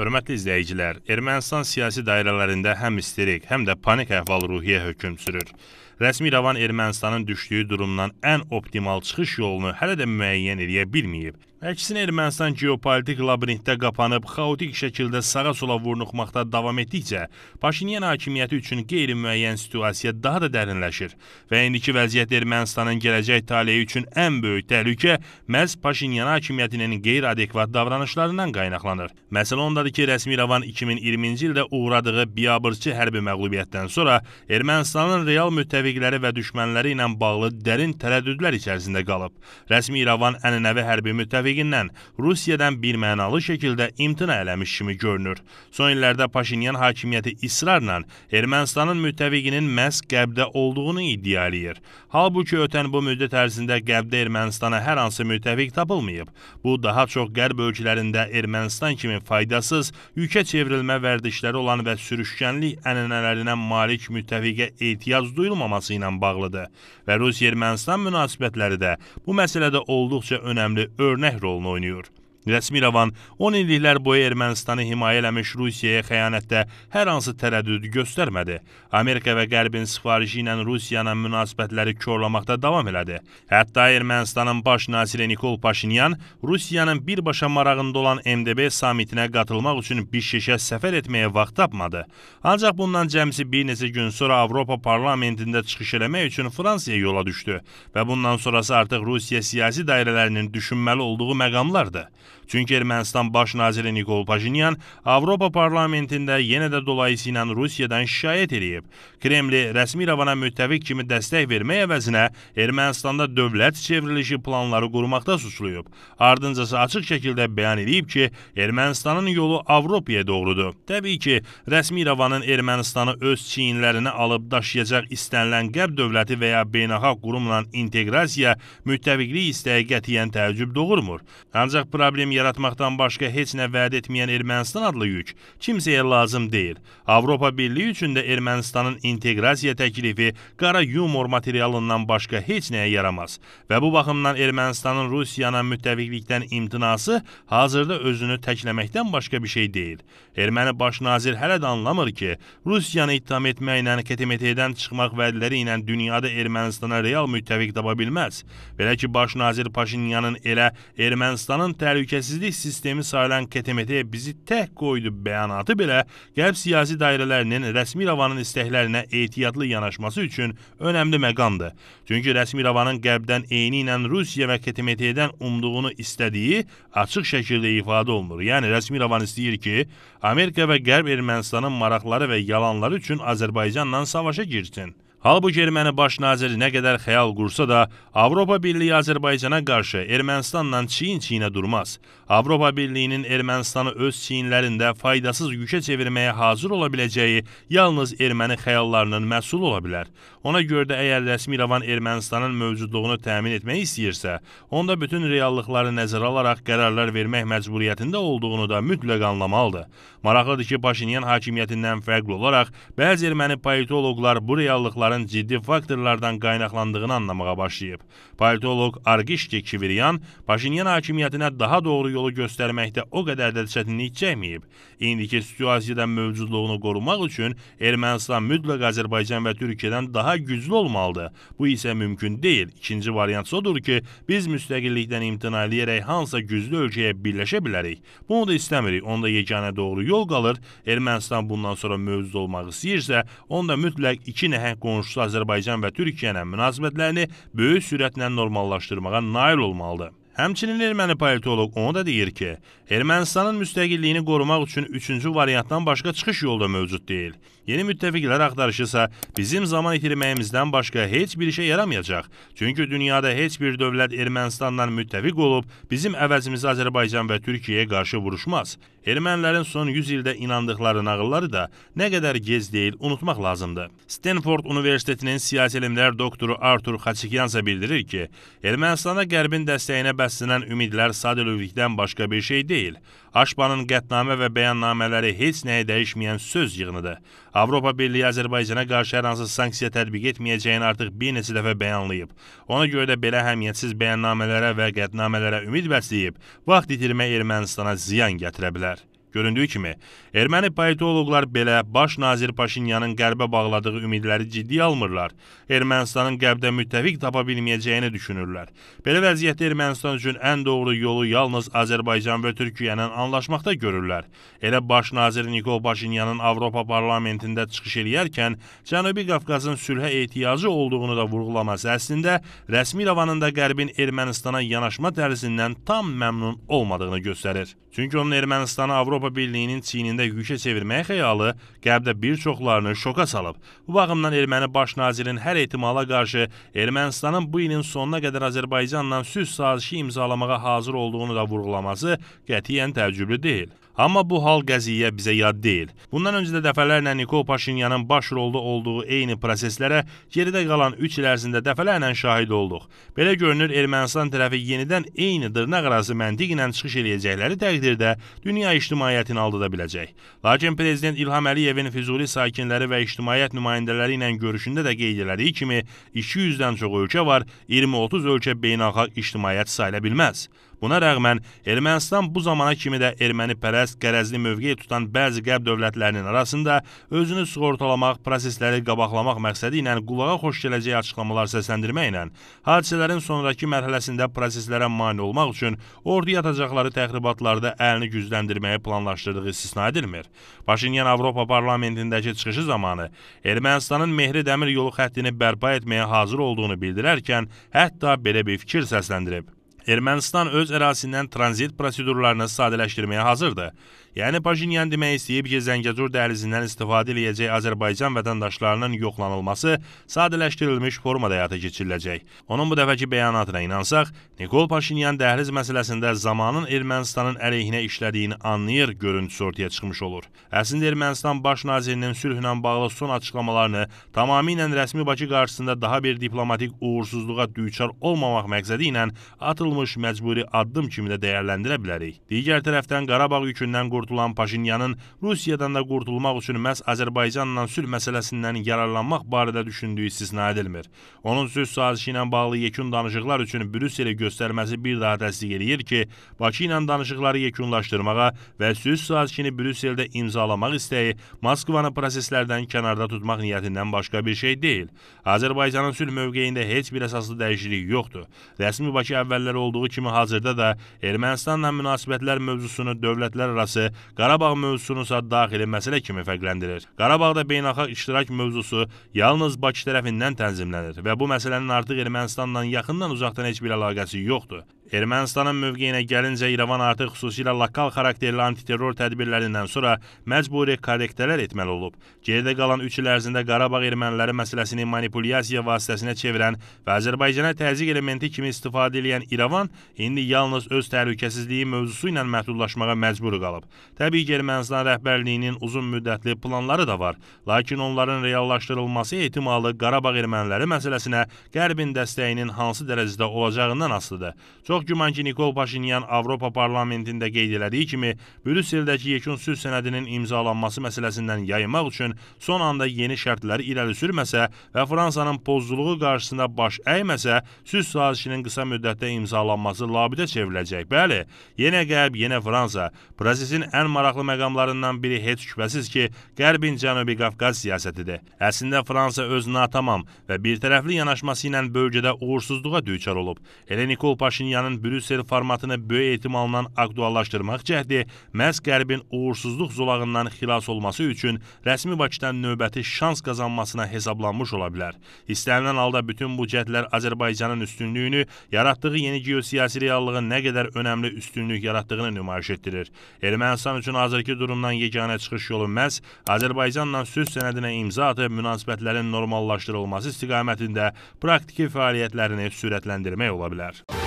Hörmətli izləyicilər, Ermənistan siyasi dairələrində həm isterik, həm də panik əhval-ruhiyyə hökm sürür rəsmi İrəvan Ermənistanın düşdüyü durumdan ən optimal çıxış yolunu hələ də müəyyən edə bilməyib. Əksinə Ermənistan geopolitik labirintdə qapanıb xaotik şəkildə sağa-sola vurnuxmaqda davam etdikcə Paşinyan hakimiyyəti üçün qeyri-müəyyən situasiya daha da dərinləşir və indiki vəziyyət Ermənistanın gələcək taleyi üçün ən böyük təhlükə məhz Paşinyan hakimiyyətinin qeyri-adekvat davranışlarından qaynaqlanır. Məsələ ondadır ki, rəsmi İrəvan 2020-ci ildə uğradığı biabırçı hərbi məğlubiyyətdən sonra Ermənistanın real müttəfiq müttəfiqləri və düşmənləri ilə bağlı dərin tərəddüdlər içərisində qalıb. Rəsmi İrəvan ənənəvi hərbi müttəfiqindən Rusiyadan birmənalı şəkildə imtina eləmiş kimi görünür. Son illərdə Paşinyan hakimiyyəti israrla Ermənistanın müttəfiqinin məhz Qəbdə olduğunu iddia eləyir. Halbuki ötən bu müddət ərzində Qəbdə Ermənistana hər hansı müttəfiq tapılmayıb. Bu daha çox Qərb ölkələrində Ermənistan kimi faydasız, yükə çevrilmə vərdişləri olan və sürüşkənlik ənənələrinə malik müttəfiqə ehtiyac duyulmaması forması ilə bağlıdır və Rusiya-Ermənistan münasibətləri də bu məsələdə olduqca önəmli örnək rolunu oynayır. Rəsmi İrəvan 10 illiklər boyu Ermənistanı himayə eləmiş Rusiyaya xəyanətdə hər hansı tərəddüd göstərmədi. Amerika və Qərbin sifarişi ilə Rusiyanın münasibətləri körləməkdə davam elədi. Hətta Ermənistanın baş naziri Nikol Paşinyan Rusiyanın birbaşa marağında olan MDB samitinə qatılmaq üçün bir şişə səfər etməyə vaxt tapmadı. Ancaq bundan cəmsi bir neçə gün sonra Avropa parlamentində çıxış eləmək üçün Fransiyaya yola düşdü və bundan sonrası artıq Rusiya siyasi dairələrinin düşünməli olduğu məqamlardır. Çünki Ermənistan baş naziri Nikol Paşinyan Avropa parlamentində yenə də dolayısıyla Rusiyadan şikayət edib. Kremli rəsmi İrəvana müttəfiq kimi dəstək vermək əvəzinə Ermənistanda dövlət çevrilişi planları qurmaqda suçluyub. Ardınca açıq şəkildə bəyan edib ki, Ermənistanın yolu Avropaya doğrudur. Təbii ki, rəsmi İrəvanın Ermənistanı öz çiyinlərinə alıb daşıyacaq istənilən Qərb dövləti və ya beynəlxalq qurumla inteqrasiya müttəfiqlik istəyi qətiyyən təəccüb doğurmur. Ancaq problem yaranır yaratmaqdan başqa heç nə vəd etməyən Ermənistan adlı yük kimsəyə lazım deyil. Avropa Birliyi üçün də Ermənistanın inteqrasiya təklifi qara yumor materialından başqa heç nəyə yaramaz və bu baxımdan Ermənistanın Rusiyana müttəfiqlikdən imtinası hazırda özünü təkləməkdən başqa bir şey deyil. Erməni baş nazir hələ də anlamır ki, Rusiyanı ittiham etməklə KTMT-dən çıxmaq vədləri ilə dünyada Ermənistana real müttəfiq tapa bilməz. Belə ki, baş nazir Paşinyanın elə Ermənistanın təhlükəsi təhlükəsizlik sistemi sayılan KTMT bizi tək qoydu bəyanatı belə qərb siyasi dairələrinin rəsmi İrəvanın istəklərinə ehtiyatlı yanaşması üçün önəmli məqamdır. Çünki rəsmi İrəvanın qərbdən eyni ilə Rusiya və KTMT-dən umduğunu istədiyi açıq şəkildə ifadə olunur. Yəni rəsmi İrəvan istəyir ki, Amerika və qərb Ermənistanın maraqları və yalanları üçün Azərbaycanla savaşa girsin. Halbuki erməni baş naziri nə qədər xəyal qursa da, Avropa Birliyi Azərbaycana qarşı Ermənistanla çiyin-çiyinə durmaz. Avropa Birliyinin Ermənistanı öz çiyinlərində faydasız yükə çevirməyə hazır ola biləcəyi yalnız erməni xəyallarının məhsulu ola bilər. Ona görə də əgər rəsmi İrəvan Ermənistanın mövcudluğunu təmin etmək istəyirsə, onda bütün reallıqları nəzərə alaraq qərarlar vermək məcburiyyətində olduğunu da mütləq anlamalıdır. Maraqlıdır ki, Paşinyan hakimiyyətindən fərqli olaraq bəzi erməni politoloqlar bu reallıqların ciddi faktorlardan qaynaqlandığını anlamağa başlayıb. Politoloq Argişki Kiviryan Paşinyan hakimiyyətinə daha doğru yolu göstərməkdə o qədər də çətinlik çəkməyib. İndiki situasiyadan mövcudluğunu qorumaq üçün Ermənistan mütləq Azərbaycan və Türkiyədən daha daha güclü olmalıdır. Bu isə mümkün deyil. İkinci variant odur ki, biz müstəqillikdən imtina eləyərək hansısa güclü ölkəyə birləşə bilərik. Bunu da istəmirik. Onda yeganə doğru yol qalır. Ermənistan bundan sonra mövcud olmaq istəyirsə, onda mütləq iki nəhəng qonşusu Azərbaycan və Türkiyənin münasibətlərini böyük sürətlə normallaşdırmağa nail olmalıdır. Həmçinin erməni politoloq onu da deyir ki, Ermənistanın müstəqilliyini qorumaq üçün üçüncü variantdan başqa çıxış yolu da mövcud deyil. Yeni müttəfiqlər axtarışı isə bizim zaman itirməyimizdən başqa heç bir işə yaramayacaq. Çünki dünyada heç bir dövlət Ermənistandan müttəfiq olub bizim əvəzimizə Azərbaycan və Türkiyəyə qarşı vuruşmaz. Ermənilərin son 100 ildə inandıqları nağılları da nə qədər gec deyil unutmaq lazımdır. Stenford Universitetinin siyasi elmlər doktoru Artur Xaçikyan isə bildirir ki, Ermənistana Qərbin dəstəyinə bəslənən ümidlər sadəlövlükdən başqa bir şey deyil. Aşbanın qətnamə və bəyannamələri heç nəyə dəyişməyən söz yığınıdır. Avropa Birliyi Azərbaycana qarşı hər hansı sanksiya tətbiq etməyəcəyini artıq bir neçə dəfə bəyanlayıb. Ona görə də belə həmiyyətsiz bəyannamələrə və qətnamələrə ümid bəsləyib, vaxt itirmə Ermənistana ziyan gətirə bilər. Göründüyü kimi, erməni politoloqlar belə baş nazir Paşinyanın qərbə bağladığı ümidləri ciddi almırlar. Ermənistanın qərbdə müttəfiq tapa bilməyəcəyini düşünürlər. Belə vəziyyətdə Ermənistan üçün ən doğru yolu yalnız Azərbaycan və Türkiyənin anlaşmaqda görürlər. Elə baş nazir Nikol Paşinyanın Avropa parlamentində çıxış eləyərkən Cənubi Qafqazın sülhə ehtiyacı olduğunu da vurğulaması əslində rəsmi İrəvanında qərbin Ermənistana yanaşma tərzindən tam məmnun olmadığını göstərir. Çünki onun Ermənistanı Avropa Avropa Birliyinin Çinində yükə çevirmək xəyalı Qərbdə bir çoxlarını şoka salıb. Bu baxımdan erməni baş nazirin hər ehtimala qarşı Ermənistanın bu ilin sonuna qədər Azərbaycanla sülh sazişi imzalamağa hazır olduğunu da vurğulaması qətiyyən təəccüblü deyil. Amma bu hal qəziyyə bizə yad deyil. Bundan öncə də dəfələrlə Nikol Paşinyanın baş rolda olduğu eyni proseslərə geridə qalan 3 il ərzində dəfələrlə şahid olduq. Belə görünür, Ermənistan tərəfi yenidən eyni dırnaq arası məntiqlə çıxış eləyəcəkləri təqdirdə dünya ictimaiyyətini aldada biləcək. Lakin prezident İlham Əliyevin Füzuli sakinləri və ictimaiyyət nümayəndələri ilə görüşündə də qeyd elədiyi kimi 200-dən çox ölkə var, 20-30 ölkə beynəlxalq ictimaiyyət sayıla bilməz. Buna rəğmən Ermənistan bu zamana kimi də erməni pərəst qərəzli mövqey tutan bəzi qərb dövlətlərinin arasında özünü sığortalamaq, prosesləri qabaqlamaq məqsədi ilə qulağa xoş gələcək açıqlamalar səsləndirməklə hadisələrin sonrakı mərhələsində proseslərə mane olmaq üçün orduya atacaqları təxribatlarda əlini gücləndirməyi planlaşdırdığı istisna edilmir. Paşinyan Avropa parlamentindəki çıxışı zamanı Ermənistanın Mehri dəmir yolu xəttini bərpa etməyə hazır olduğunu bildirərkən hətta belə bir fikir səsləndirib. Ermənistan öz ərazisindən tranzit prosedurlarını sadələşdirməyə hazırdır. Yəni Paşinyan demək istəyib ki, Zəngəzur dəhlizindən istifadə eləyəcək Azərbaycan vətəndaşlarının yoxlanılması sadələşdirilmiş formada həyata keçiriləcək. Onun bu dəfəki bəyanatına inansaq, Nikol Paşinyan dəhliz məsələsində zamanın Ermənistanın əleyhinə işlədiyini anlayır görüntüsü ortaya çıxmış olur. Əslində Ermənistan baş nazirinin sülhlə bağlı son açıqlamalarını tamamilə rəsmi Bakı qarşısında daha bir diplomatik uğursuzluğa düçar olmamaq məqsədi ilə atılmış məcburi addım kimi də dəyərləndirə bilərik. Digər tərəfdən Qarabağ yükündən qurtulmuşdur qorxudulan Paşinyanın Rusiyadan da qorxudulmaq üçün məhz Azərbaycanla sülh məsələsindən yararlanmaq barədə düşündüyü istisna edilmir. Onun söz sazişi ilə bağlı yekun danışıqlar üçün Brüsseli göstərməsi bir daha təsdiq edir ki, Bakı ilə danışıqları yekunlaşdırmağa və söz sazişini Brüsseldə imzalamaq istəyi Moskvanı proseslərdən kənarda tutmaq niyyətindən başqa bir şey deyil. Azərbaycanın sülh mövqeyində heç bir əsaslı dəyişiklik yoxdur. Rəsmi Bakı əvvəlləri olduğu kimi hazırda da Ermənistanla münasibətlər mövzusunu dövlətlər arası Qarabağ mövzusunu isə daxili məsələ kimi fərqləndirir. Qarabağda beynəlxalq iştirak mövzusu yalnız Bakı tərəfindən tənzimlənir və bu məsələnin artıq Ermənistanla yaxından uzaqdan heç bir əlaqəsi yoxdur. Ermənistanın mövqeyinə gəlincə İrəvan artıq xüsusilə lokal xarakterli antiterror tədbirlərindən sonra məcburi korrektələr etməli olub. Geridə qalan 3 il ərzində Qarabağ erməniləri məsələsini manipulyasiya vasitəsinə çevirən və Azərbaycana təzyiq elementi kimi istifadə edən İrəvan indi yalnız öz təhlükəsizliyi mövzusu ilə məhdudlaşmağa məcbur qalıb. Təbii ki, Ermənistan rəhbərliyinin uzun müddətli planları da var, lakin onların reallaşdırılması ehtimalı Qarabağ erməniləri məsələsinə Qərbin dəstəyinin hansı dərəcədə olacağından asılıdır. Çox Çox güman ki, Nikol Paşinyan Avropa parlamentində qeyd elədiyi kimi, Brüsseldəki yekun sülh sənədinin imzalanması məsələsindən yayınmaq üçün son anda yeni şərtləri irəli sürməsə və Fransanın pozuluğu qarşısında baş əyməsə, sülh sazişinin qısa müddətdə imzalanması labidə çevriləcək. Bəli, yenə Qərb, yenə Fransa. Prosesin ən maraqlı məqamlarından biri heç şübhəsiz ki, Qərbin Cənubi Qafqaz siyasətidir. Əslində Fransa öz natamam və birtərəfli yanaşması ilə bölgədə uğursuzluğa düçar olub. Elə Nikol Paşinyanın Rusiyanın Brüssel formatını böyük ehtimalla aktuallaşdırmaq cəhdi məhz Qərbin uğursuzluq zolağından xilas olması üçün rəsmi Bakıdan növbəti şans qazanmasına hesablanmış ola bilər. İstənilən halda bütün bu cəhdlər Azərbaycanın üstünlüyünü, yaratdığı yeni geosiyasi reallığın nə qədər önəmli üstünlük yaratdığını nümayiş etdirir. Ermənistan üçün hazırki durumdan yeganə çıxış yolu məhz Azərbaycanla söz sənədinə imza atıb münasibətlərin normallaşdırılması istiqamətində praktiki fəaliyyətlərini sürətləndirmək ola bilər.